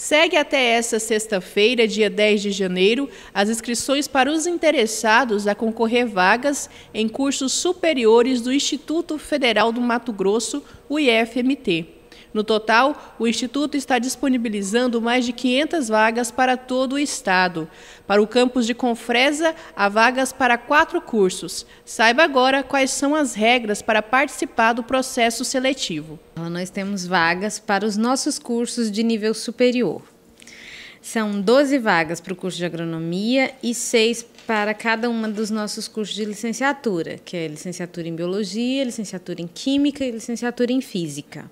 Segue até esta sexta-feira, dia 10 de janeiro, as inscrições para os interessados a concorrer vagas em cursos superiores do Instituto Federal do Mato Grosso, o IFMT. No total, o Instituto está disponibilizando mais de 500 vagas para todo o Estado. Para o campus de Confresa, há vagas para quatro cursos. Saiba agora quais são as regras para participar do processo seletivo. Nós temos vagas para os nossos cursos de nível superior. São 12 vagas para o curso de agronomia e 6 para cada uma dos nossos cursos de licenciatura, que é licenciatura em biologia, licenciatura em química e licenciatura em física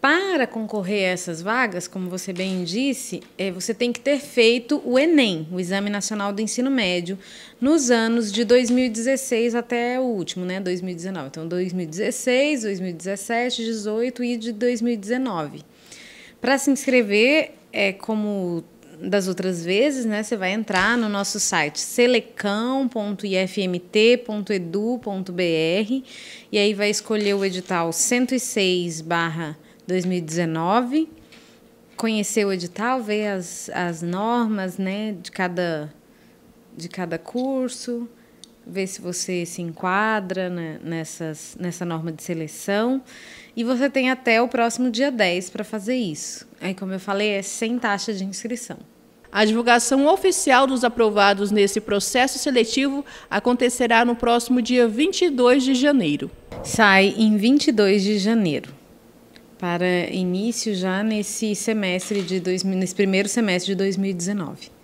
para concorrer a essas vagas, como você bem disse, é, você tem que ter feito o Enem, o Exame Nacional do Ensino Médio, nos anos de 2016 até o último, né, 2019. Então, 2016, 2017, 2018 e de 2019. Para se inscrever, é como das outras vezes, né, você vai entrar no nosso site selecão.ifmt.edu.br e aí vai escolher o edital 106 barra 2019. Conheceu o edital, ver as, as normas né, de, cada, de cada curso, ver se você se enquadra né, nessas, nessa norma de seleção. E você tem até o próximo dia 10 para fazer isso. Aí, como eu falei, é sem taxa de inscrição. A divulgação oficial dos aprovados nesse processo seletivo acontecerá no próximo dia 22 de janeiro. Sai em 22 de janeiro para início já nesse semestre de dois, nesse primeiro semestre de 2019.